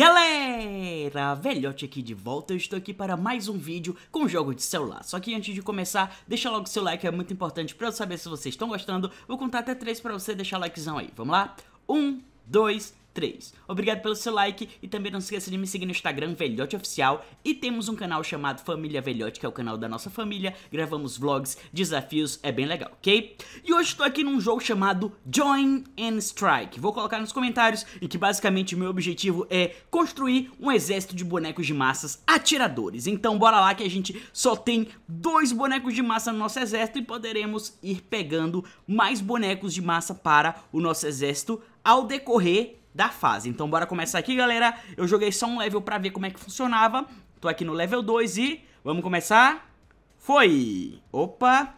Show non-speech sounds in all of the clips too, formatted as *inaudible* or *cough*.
Galera, velhote aqui de volta, eu estou aqui para mais um vídeo com jogo de celular. Só que antes de começar, deixa logo seu like, é muito importante para eu saber se vocês estão gostando. Vou contar até três para você deixar likezão aí, vamos lá? Um, dois, 3. Obrigado pelo seu like e também não se esqueça de me seguir no Instagram, Velhote Oficial. E temos um canal chamado Família Velhote, que é o canal da nossa família. Gravamos vlogs, desafios, é bem legal, ok? E hoje estou aqui num jogo chamado Join and Strike. Vou colocar nos comentários e que basicamente o meu objetivo é construir um exército de bonecos de massas atiradores. Então bora lá que a gente só tem dois bonecos de massa no nosso exército e poderemos ir pegando mais bonecos de massa para o nosso exército ao decorrer da fase. Então bora começar aqui, galera. Eu joguei só um level pra ver como é que funcionava. Tô aqui no level 2 e vamos começar? Foi! Opa!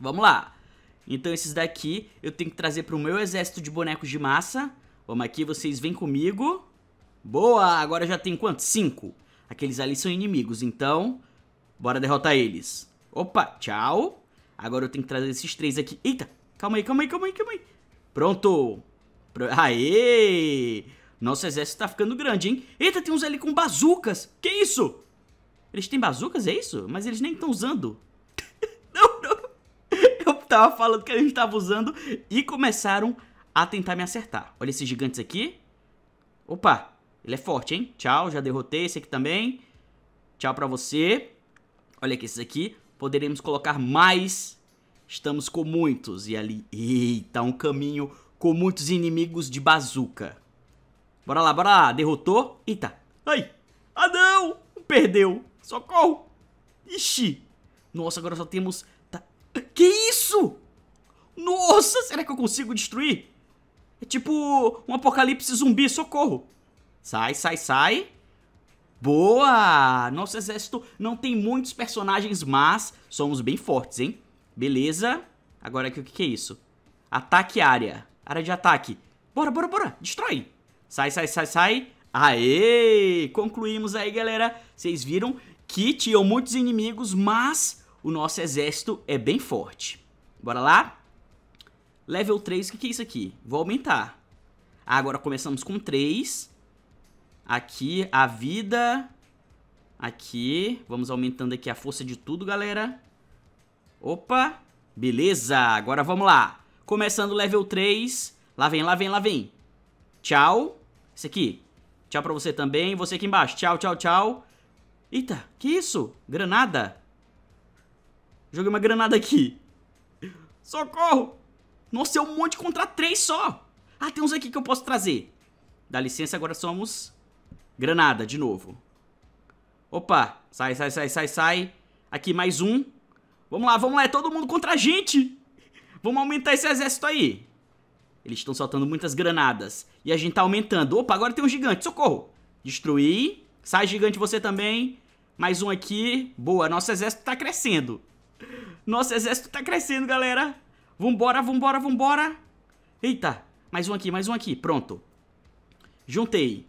Vamos lá. Então esses daqui eu tenho que trazer pro meu exército de bonecos de massa. Vamos aqui, vocês vêm comigo. Boa! Agora já tem quanto? Cinco. Aqueles ali são inimigos, então bora derrotar eles. Opa, tchau. Agora eu tenho que trazer esses três aqui. Eita, calma aí, calma aí, calma aí, calma aí. Pronto. Aê! Nosso exército tá ficando grande, hein? Eita, tem uns ali com bazucas! Que isso? Eles têm bazucas, é isso? Mas eles nem estão usando. *laughs* não, não. Eu tava falando que a gente tava usando e começaram a tentar me acertar. Olha esses gigantes aqui. Opa, ele é forte, hein? Tchau, já derrotei esse aqui também. Tchau pra você. Olha aqui, esses aqui. Poderemos colocar mais. Estamos com muitos. E ali, eita, um caminho com muitos inimigos de bazuca. Bora lá, bora lá. Derrotou. Eita. Ai. Ah, não. Perdeu. Socorro. Ixi. Nossa, agora só temos... Tá? Que isso? Nossa, será que eu consigo destruir? É tipo um apocalipse zumbi. Socorro. Sai, sai, sai. Boa! Nosso exército não tem muitos personagens, mas somos bem fortes, hein? Beleza. Agora, o que, que é isso? Ataque área. Área de ataque. Bora, bora, bora. Destrói. Sai, sai, sai, sai. Aê! Concluímos aí, galera. Vocês viram que tinham muitos inimigos, mas o nosso exército é bem forte. Bora lá? Level 3, o que, que é isso aqui? Vou aumentar. Ah, agora começamos com 3. Aqui, a vida. Aqui, vamos aumentando aqui a força de tudo, galera. Opa, beleza. Agora vamos lá. Começando level 3. Lá vem, lá vem, lá vem. Tchau. Esse aqui. Tchau pra você também. Você aqui embaixo. Tchau, tchau, tchau. Eita, que isso? Granada? Joguei uma granada aqui. *laughs* Socorro! Nossa, é um monte contra três só. Ah, tem uns aqui que eu posso trazer. Dá licença, agora somos... Granada, de novo. Opa, sai, sai, sai, sai, sai. Aqui mais um. Vamos lá, vamos lá, é todo mundo contra a gente. Vamos aumentar esse exército aí. Eles estão soltando muitas granadas. E a gente tá aumentando. Opa, agora tem um gigante. Socorro. Destruir. Sai, gigante, você também. Mais um aqui. Boa, nosso exército tá crescendo. Nosso exército tá crescendo, galera. Vambora, vambora, vambora. Eita, mais um aqui, mais um aqui. Pronto. Juntei.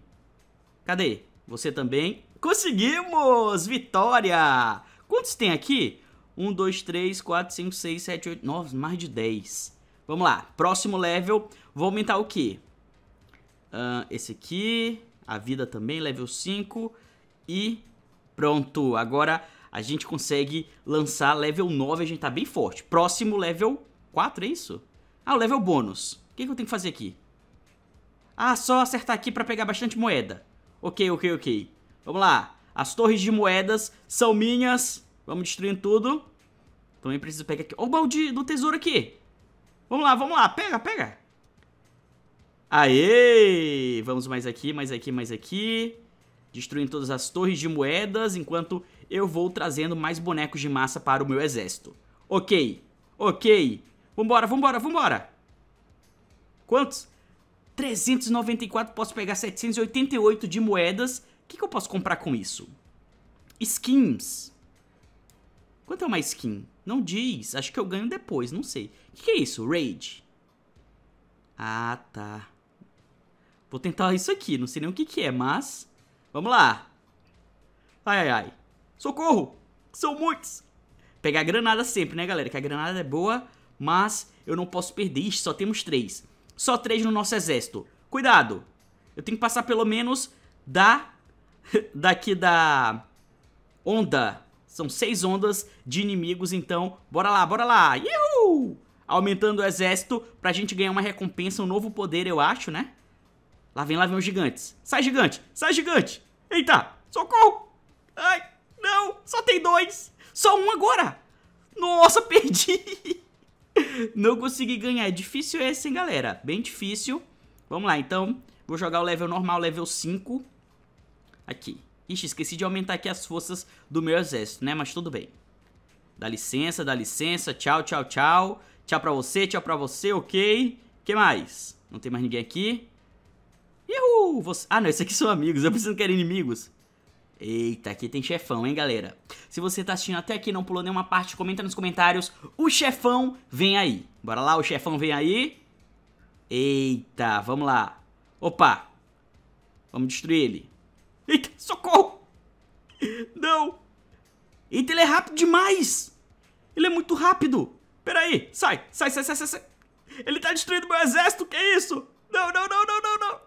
Cadê? Você também. Conseguimos! Vitória! Quantos tem aqui? 1, 2, 3, 4, 5, 6, 7, 8, 9, mais de 10. Vamos lá, próximo level, vou aumentar o quê? Uh, esse aqui, a vida também, level 5 e pronto. Agora a gente consegue lançar level 9, a gente tá bem forte. Próximo level 4, é isso? Ah, o level bônus. O que, que eu tenho que fazer aqui? Ah, só acertar aqui pra pegar bastante moeda. Ok, ok, ok. Vamos lá. As torres de moedas são minhas. Vamos destruindo tudo. Também preciso pegar aqui. Ó o balde do tesouro aqui. Vamos lá, vamos lá. Pega, pega. Aê! Vamos mais aqui, mais aqui, mais aqui. Destruindo todas as torres de moedas, enquanto eu vou trazendo mais bonecos de massa para o meu exército. Ok, ok. Vambora, vambora, vambora. Quantos? 394, posso pegar 788 de moedas. O que, que eu posso comprar com isso? Skins. Quanto é uma skin? Não diz. Acho que eu ganho depois, não sei. O que, que é isso? Raid. Ah, tá. Vou tentar isso aqui, não sei nem o que que é, mas... Vamos lá. Ai, ai, ai. Socorro! São muitos! Pegar granada sempre, né, galera? Que a granada é boa, mas eu não posso perder. Ixi, só temos três. Só três no nosso exército. Cuidado! Eu tenho que passar pelo menos da... *laughs* daqui da... Onda são seis ondas de inimigos, então bora lá, bora lá! Yuhu! Aumentando o exército pra gente ganhar uma recompensa, um novo poder, eu acho, né? Lá vem, lá vem os gigantes. Sai, gigante! Sai, gigante! Eita! Socorro! Ai, não! Só tem dois! Só um agora! Nossa, *laughs* perdi! não consegui ganhar. É difícil esse, hein, galera? Bem difícil. Vamos lá, então. Vou jogar o level normal, level 5. Aqui. Ixi, esqueci de aumentar aqui as forças do meu exército, né? Mas tudo bem. Dá licença, dá licença. Tchau, tchau, tchau. Tchau pra você, tchau pra você, ok? que mais? Não tem mais ninguém aqui. Uhul! Você... Ah, não, esses aqui são amigos. Eu preciso que eram inimigos. Eita, aqui tem chefão, hein, galera? Se você tá assistindo até aqui e não pulou nenhuma parte, comenta nos comentários. O chefão vem aí. Bora lá, o chefão vem aí. Eita, vamos lá. Opa. Vamos destruir ele. Eita, socorro! Não! Eita, ele é rápido demais! Ele é muito rápido! Peraí, sai, sai, sai, sai, sai! Ele tá destruindo meu exército, que isso? Não, não, não, não, não, não!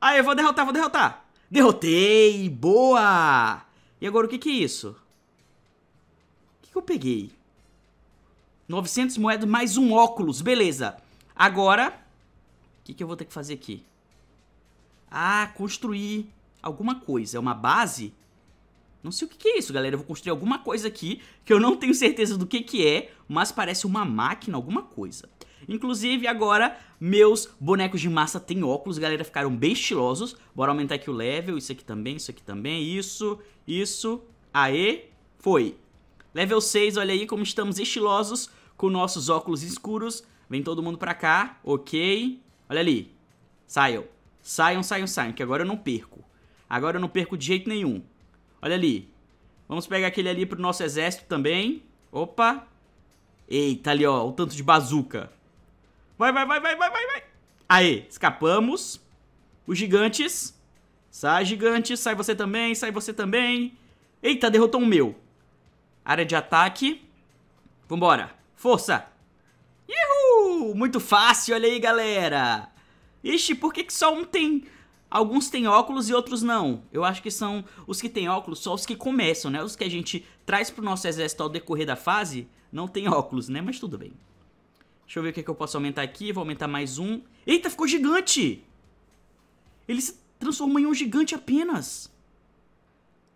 Aí, eu vou derrotar, vou derrotar! Derrotei! Boa! E agora o que que é isso? O que que eu peguei? 900 moedas mais um óculos, beleza. Agora, o que que eu vou ter que fazer aqui? Ah, construir alguma coisa, é uma base. Não sei o que, que é isso, galera. Eu vou construir alguma coisa aqui que eu não tenho certeza do que, que é, mas parece uma máquina, alguma coisa. Inclusive, agora, meus bonecos de massa têm óculos, galera, ficaram bem estilosos. Bora aumentar aqui o level, isso aqui também, isso aqui também, isso, isso, aê, foi. Level 6, olha aí como estamos estilosos com nossos óculos escuros. Vem todo mundo pra cá, ok. Olha ali, saiam, saiam, saiam, saiam, que agora eu não perco. Agora eu não perco de jeito nenhum. Olha ali. Vamos pegar aquele ali pro nosso exército também. Opa. Eita, ali, ó. O tanto de bazuca. Vai, vai, vai, vai, vai, vai, vai. Aê, escapamos. Os gigantes. Sai, gigante. Sai você também, sai você também. Eita, derrotou um meu. Área de ataque. Vambora. Força. Uhul! Muito fácil, olha aí, galera. Ixi, por que, que só um tem Alguns têm óculos e outros não. Eu acho que são os que têm óculos, só os que começam, né? Os que a gente traz pro nosso exército ao decorrer da fase, não tem óculos, né? Mas tudo bem. Deixa eu ver o que, é que eu posso aumentar aqui. Vou aumentar mais um. Eita, ficou gigante! Ele se transformou em um gigante apenas.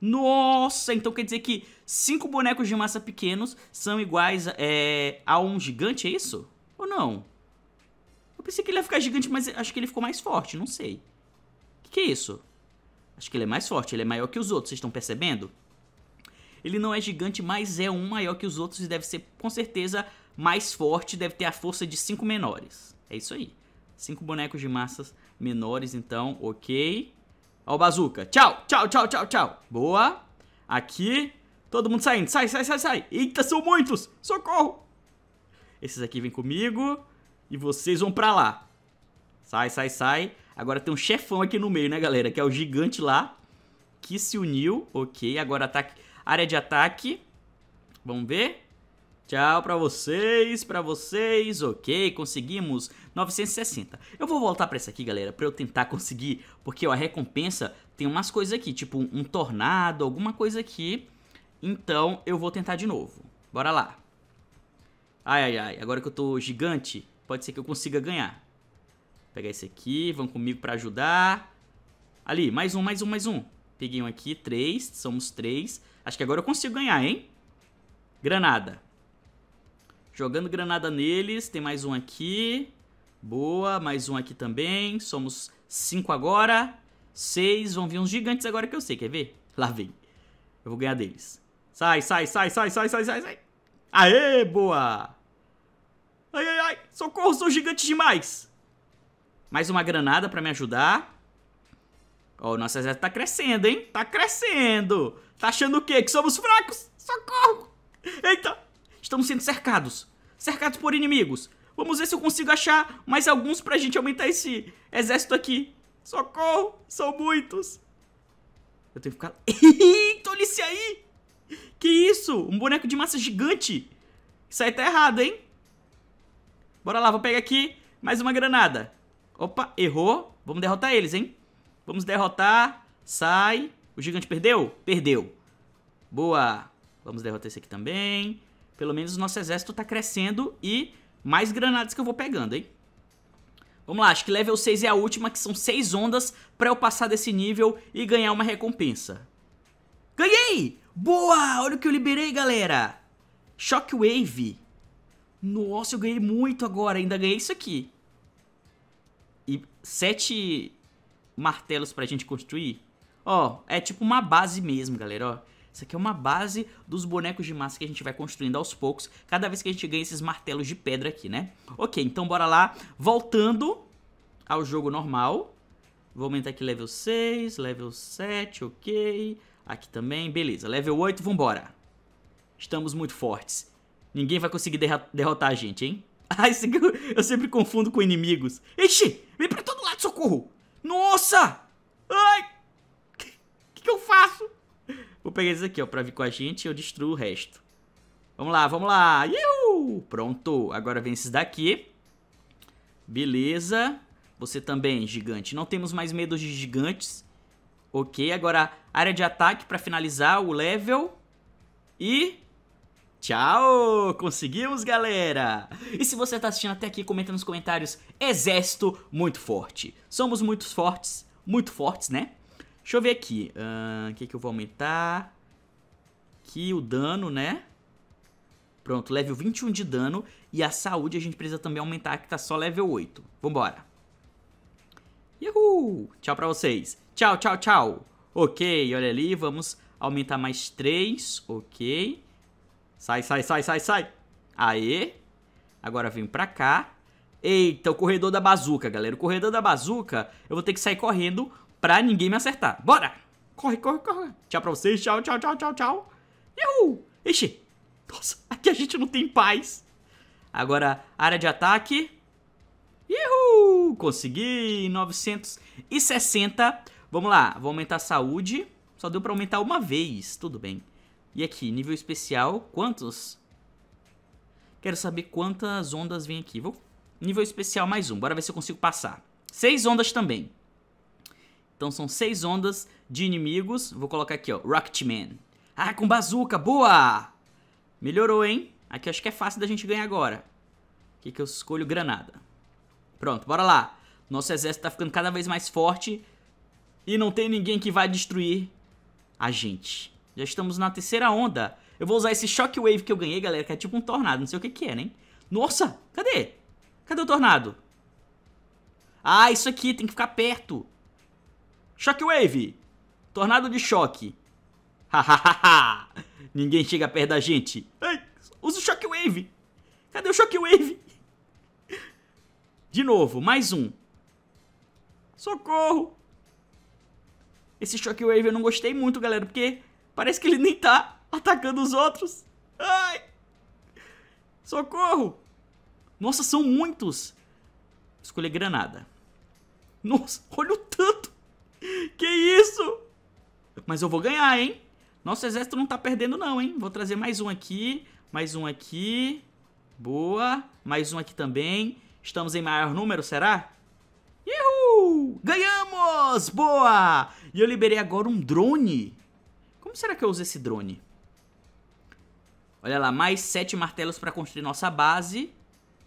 Nossa, então quer dizer que cinco bonecos de massa pequenos são iguais é, a um gigante, é isso? Ou não? Eu pensei que ele ia ficar gigante, mas acho que ele ficou mais forte, não sei. Que isso? Acho que ele é mais forte, ele é maior que os outros, vocês estão percebendo? Ele não é gigante, mas é um maior que os outros e deve ser, com certeza, mais forte, deve ter a força de cinco menores. É isso aí. Cinco bonecos de massas menores, então, ok. Ó o bazuca. Tchau, tchau, tchau, tchau, tchau. Boa. Aqui. Todo mundo saindo. Sai, sai, sai, sai. Eita, são muitos. Socorro. Esses aqui vêm comigo. E vocês vão pra lá. Sai, sai, sai. Agora tem um chefão aqui no meio, né, galera? Que é o gigante lá, que se uniu. Ok, agora ataque, área de ataque. Vamos ver. Tchau pra vocês, pra vocês, ok, conseguimos 960. Eu vou voltar pra essa aqui, galera, pra eu tentar conseguir, porque ó, a recompensa tem umas coisas aqui, tipo um tornado, alguma coisa aqui. Então eu vou tentar de novo, bora lá. Ai, ai, ai, agora que eu tô gigante, pode ser que eu consiga ganhar. Pegar esse aqui, vão comigo pra ajudar. Ali, mais um, mais um, mais um. Peguei um aqui, três, somos três. Acho que agora eu consigo ganhar, hein? Granada. Jogando granada neles, tem mais um aqui. Boa, mais um aqui também. Somos cinco agora. Seis, vão vir uns gigantes agora que eu sei, quer ver? Lá vem. Eu vou ganhar deles. Sai, sai, sai, sai, sai, sai, sai, sai. Aê, boa! Ai, ai, ai! Socorro, sou gigante demais! Mais uma granada para me ajudar. Ó, oh, o nosso exército tá crescendo, hein? Tá crescendo! Tá achando o quê? Que somos fracos? Socorro! Eita! Estamos sendo cercados. Cercados por inimigos. Vamos ver se eu consigo achar mais alguns pra gente aumentar esse exército aqui. Socorro! São muitos! Eu tenho que ficar... *laughs* Eita, olha esse aí! Que isso? Um boneco de massa gigante! Isso aí tá errado, hein? Bora lá, vou pegar aqui mais uma granada. Opa, errou. Vamos derrotar eles, hein? Vamos derrotar. Sai. O gigante perdeu? Perdeu. Boa. Vamos derrotar esse aqui também. Pelo menos o nosso exército tá crescendo e mais granadas que eu vou pegando, hein? Vamos lá, acho que level 6 é a última, que são 6 ondas pra eu passar desse nível e ganhar uma recompensa. Ganhei! Boa! Olha o que eu liberei, galera! Shockwave. Nossa, eu ganhei muito agora, ainda ganhei isso aqui e sete martelos pra gente construir. Ó, é tipo uma base mesmo, galera, ó. Isso aqui é uma base dos bonecos de massa que a gente vai construindo aos poucos, cada vez que a gente ganha esses martelos de pedra aqui, né? Ok, então bora lá, voltando ao jogo normal. Vou aumentar aqui level 6, level 7, ok. Aqui também, beleza. Level 8, vambora. Estamos muito fortes. Ninguém vai conseguir derrotar a gente, hein? *laughs* Ai, eu sempre confundo com inimigos. Ixi, vem pra todo lado, socorro! Nossa! Ai! O que, que, eu faço? Vou pegar esse aqui, ó, pra vir com a gente e eu destruo o resto. Vamos lá, vamos lá! Iu! Pronto, agora vem esses daqui. Beleza. Você também, gigante. Não temos mais medo de gigantes. Ok, agora área de ataque pra finalizar o level. E Tchau! Conseguimos, galera! E se você está assistindo até aqui, comenta nos comentários Exército muito forte. Somos muito fortes, muito fortes, né? Deixa eu ver aqui. O uh, que, que eu vou aumentar? Aqui o dano, né? Pronto, level 21 de dano. E a saúde a gente precisa também aumentar, que tá só level 8. Vambora. Uhul! Tchau pra vocês. Tchau, tchau, tchau. Ok, olha ali, vamos aumentar mais 3. Ok. Sai, sai, sai, sai, sai. Aê. Agora vem pra cá. Eita, o corredor da bazuca, galera. O corredor da bazuca, eu vou ter que sair correndo pra ninguém me acertar. Bora! Corre, corre, corre. Tchau pra vocês. Tchau, tchau, tchau, tchau, tchau. Iuhu! Ixi. Nossa, aqui a gente não tem paz. Agora, área de ataque. Iuhu! Consegui. 960. Vamos lá. Vou aumentar a saúde. Só deu pra aumentar uma vez. Tudo bem. E aqui, nível especial, quantos? Quero saber quantas ondas vêm aqui. Vou... Nível especial mais um, bora ver se eu consigo passar. Seis ondas também. Então são seis ondas de inimigos. Vou colocar aqui, ó, Rocketman. Ah, com bazuca, boa! Melhorou, hein? Aqui acho que é fácil da gente ganhar agora. que que eu escolho granada. Pronto, bora lá. Nosso exército tá ficando cada vez mais forte. E não tem ninguém que vai destruir a gente. Já estamos na terceira onda. Eu vou usar esse Shockwave que eu ganhei, galera, que é tipo um tornado. Não sei o que que é, né? Nossa, cadê? Cadê o tornado? Ah, isso aqui, tem que ficar perto. Shockwave. Tornado de choque. Hahaha. Ninguém chega perto da gente. Ai, usa o Shockwave. Cadê o Shockwave? De novo, mais um. Socorro. Esse Shockwave eu não gostei muito, galera, porque Parece que ele nem tá atacando os outros. Ai! Socorro! Nossa, são muitos! Escolher granada. Nossa, *laughs* olha o tanto! Que isso! Mas eu vou ganhar, hein? Nosso exército não tá perdendo não, hein? Vou trazer mais um aqui, mais um aqui. Boa. Mais um aqui também. Estamos em maior número, será? Uhul! Ganhamos! Boa! E eu liberei agora um drone como será que eu uso esse drone? Olha lá, mais sete martelos para construir nossa base.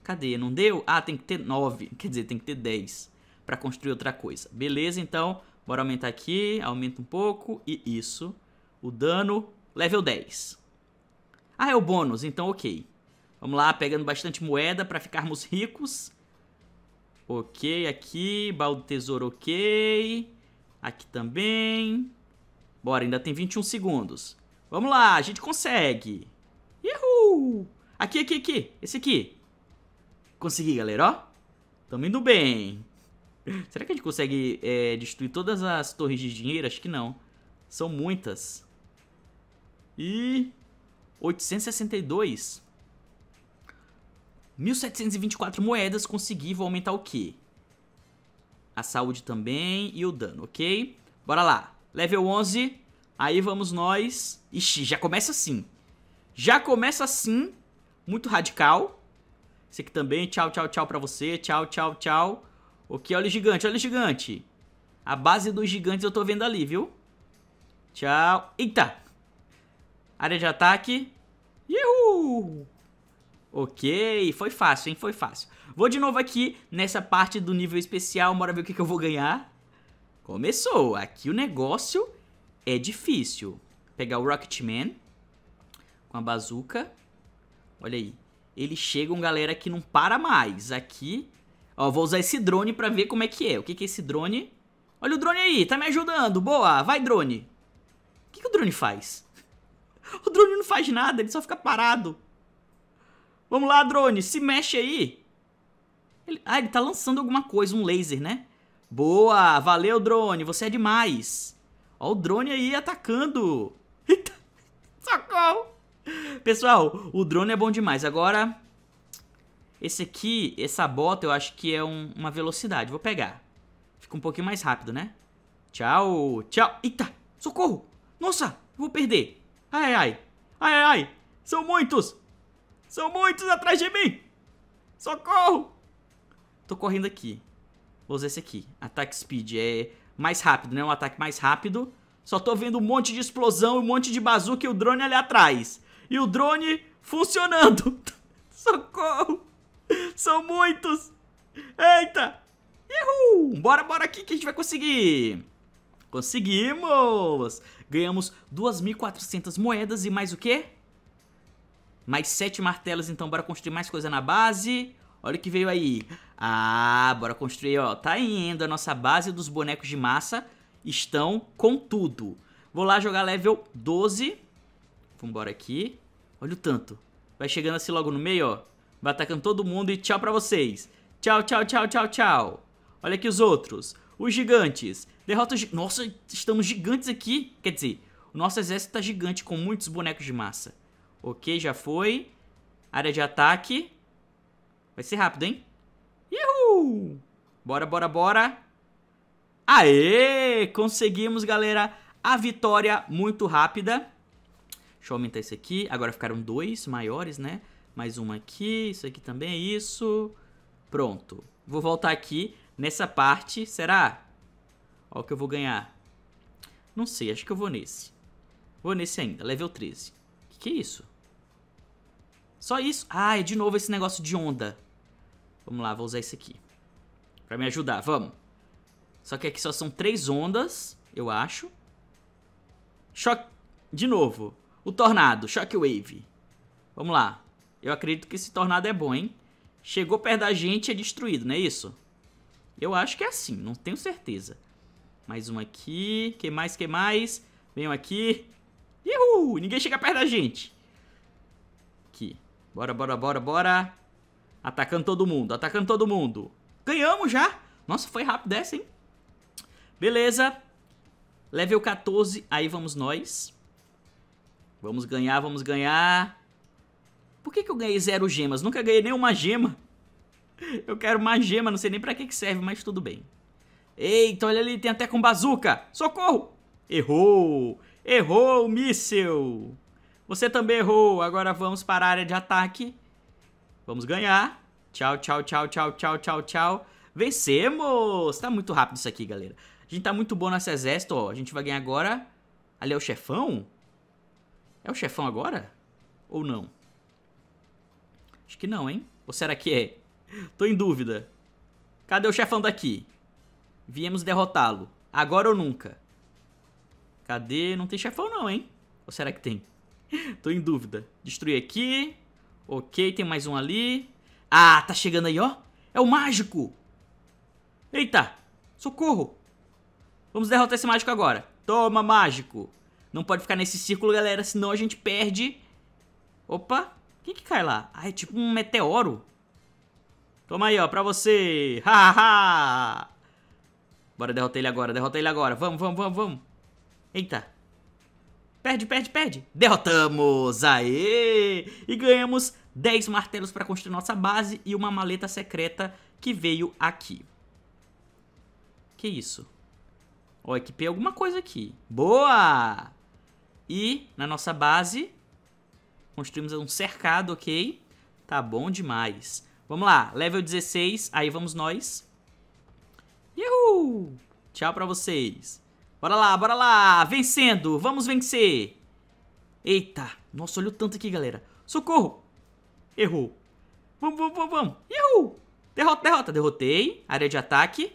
Cadê? Não deu? Ah, tem que ter nove. Quer dizer, tem que ter dez para construir outra coisa. Beleza, então, bora aumentar aqui. Aumenta um pouco. E isso. O dano, level 10. Ah, é o bônus, então ok. Vamos lá, pegando bastante moeda para ficarmos ricos. Ok, aqui. do tesouro, ok. Aqui também. Bora, ainda tem 21 segundos. Vamos lá, a gente consegue. Uhul! Aqui, aqui, aqui. Esse aqui. Consegui, galera, ó. Tamo indo bem. *laughs* Será que a gente consegue é, destruir todas as torres de dinheiro? Acho que não. São muitas. E... 862. 1724 moedas. Consegui. Vou aumentar o quê? A saúde também e o dano, ok? Bora lá. Level 11. Aí vamos nós. Ixi, já começa assim. Já começa assim. Muito radical. Esse aqui também. Tchau, tchau, tchau pra você. Tchau, tchau, tchau. Ok, olha o gigante, olha o gigante. A base dos gigantes eu tô vendo ali, viu? Tchau. Eita! Área de ataque. Yuhu! Ok, foi fácil, hein? Foi fácil. Vou de novo aqui nessa parte do nível especial, bora ver o que, que eu vou ganhar. Começou. Aqui o negócio é difícil. Pegar o Rocketman com a bazuca. Olha aí. Eles chegam, galera, que não para mais. Aqui, ó, vou usar esse drone pra ver como é que é. O que que é esse drone? Olha o drone aí, tá me ajudando. Boa, vai drone. O que que o drone faz? *laughs* O drone não faz nada, ele só fica parado. Vamos lá, drone, se mexe aí. Ele... Ah, ele tá lançando alguma coisa, um laser, né? Boa! Valeu, drone! Você é demais! Ó o drone aí atacando! *laughs* Eita! Socorro! Pessoal, o drone é bom demais. Agora, esse aqui, essa bota, eu acho que é um, uma velocidade. Vou pegar. Fica um pouquinho mais rápido, né? Tchau, tchau. Eita, socorro. Nossa, vou perder. Ai, ai, ai, ai, ai. São muitos. São muitos atrás de mim. Socorro. Tô correndo aqui. Vou usar esse aqui. Ataque speed. É mais rápido, né? Um ataque mais rápido. Só tô vendo um monte de explosão, um monte de bazuca e o drone ali atrás. E o drone funcionando. *laughs* Socorro! São muitos! Eita! Uhul! Bora, bora aqui que a gente vai conseguir! Conseguimos! Ganhamos 2.400 moedas e mais o quê? Mais 7 martelos, então bora construir mais coisa na base. Olha o que veio aí. Ah, bora construir, ó. Tá indo, a nossa base dos bonecos de massa estão com tudo. Vou lá jogar level 12. Vambora aqui. Olha o tanto. Vai chegando assim logo no meio, ó. Vai atacando todo mundo e tchau pra vocês. Tchau, tchau, tchau, tchau, tchau. Olha aqui os outros. Os gigantes. Derrota os... Nossa, estamos gigantes aqui. Quer dizer, o nosso exército tá gigante com muitos bonecos de massa. Ok, já foi. Área de ataque. Vai ser rápido, hein? Bora, bora, bora! Aê! Conseguimos, galera, a vitória muito rápida. Deixa eu aumentar isso aqui. Agora ficaram dois maiores, né? Mais uma aqui, isso aqui também é isso. Pronto. Vou voltar aqui nessa parte. Será? Olha o que eu vou ganhar. Não sei, acho que eu vou nesse. Vou nesse ainda, level 13. Que que é isso? Só isso? Ah, é de novo esse negócio de onda. Vamos lá, vou usar esse aqui. Pra me ajudar, vamos. Só que aqui só são três ondas, eu acho. Choque... De novo. O tornado, Shockwave. Vamos lá. Eu acredito que esse tornado é bom, hein? Chegou perto da gente e é destruído, não é isso? Eu acho que é assim, não tenho certeza. Mais um aqui. Que mais, que mais? Venham aqui. Ninguém chega perto da gente. Aqui. Bora, bora, bora, bora. Atacando todo mundo, atacando todo mundo. Ganhamos já. Nossa, foi rápido essa, hein? Beleza. Level 14, aí vamos nós. Vamos ganhar, vamos ganhar. Por que, que eu ganhei zero gemas? Nunca ganhei nenhuma gema. *laughs* Eu quero uma gema, não sei nem pra que, que serve, mas tudo bem. Eita, olha ali, tem até com bazuca. Socorro! Errou! Errou o míssel! Você também errou. Agora vamos para a área de ataque. Vamos ganhar. Tchau, tchau, tchau, tchau, tchau, tchau, tchau. Vencemos! Tá muito rápido isso aqui, galera. A gente tá muito bom nesse exército, ó. A gente vai ganhar agora. Ali é o chefão? É o chefão agora? Ou não? Acho que não, hein? Ou será que é? Tô em dúvida. Cadê o chefão daqui? Viemos derrotá-lo. Agora ou nunca? Cadê? Não tem chefão não, hein? Ou será que tem? *laughs* Tô em dúvida. Destruir aqui. Ok, tem mais um ali. Ah, tá chegando aí, ó. É o mágico. Eita, socorro. Vamos derrotar esse mágico agora. Toma, mágico. Não pode ficar nesse círculo, galera, senão a gente perde. Opa, quem que cai lá? Ah, é tipo um meteoro. Toma aí, ó, pra você. *laughs* ha, ha. Bora derrotar ele agora, derrotar ele agora. Vamos, vamos, vamos, vamos. Eita. Perde, perde, perde. Derrotamos. Aê! E ganhamos 10 martelos para construir nossa base e uma maleta secreta que veio aqui. Que isso? Ó, oh, equipei alguma coisa aqui. Boa! E na nossa base, construímos um cercado, ok? Tá bom demais. Vamos lá, level 16, aí vamos nós. Uhul! Tchau pra vocês. Bora lá, bora lá! Vencendo! Vamos vencer! Eita! Nossa, olha o tanto aqui, galera. Socorro! Errou. Vamos, vamos, vamos, vamos. Errou. Derrota, derrota. Derrotei. Área de ataque.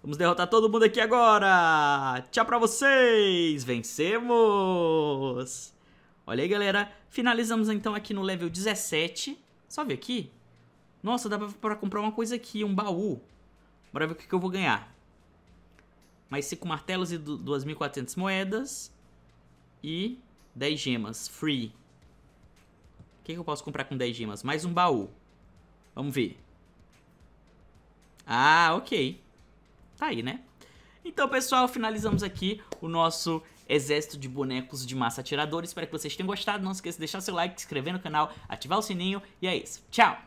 Vamos derrotar todo mundo aqui agora. Tchau pra vocês. Vencemos. Olha aí, galera. Finalizamos então aqui no level 17. Só ver aqui. Nossa, dá pra comprar uma coisa aqui, um baú. Bora ver o que, que eu vou ganhar. Mais 5 martelos e 2.400 moedas. E 10 gemas. Free. O que, que eu posso comprar com 10 gemas? Mais um baú. Vamos ver. Ah, ok. Tá aí, né? Então, pessoal, finalizamos aqui o nosso exército de bonecos de massa atiradores. Espero que vocês tenham gostado. Não se esqueça de deixar seu like, se inscrever no canal, ativar o sininho. E é isso. Tchau!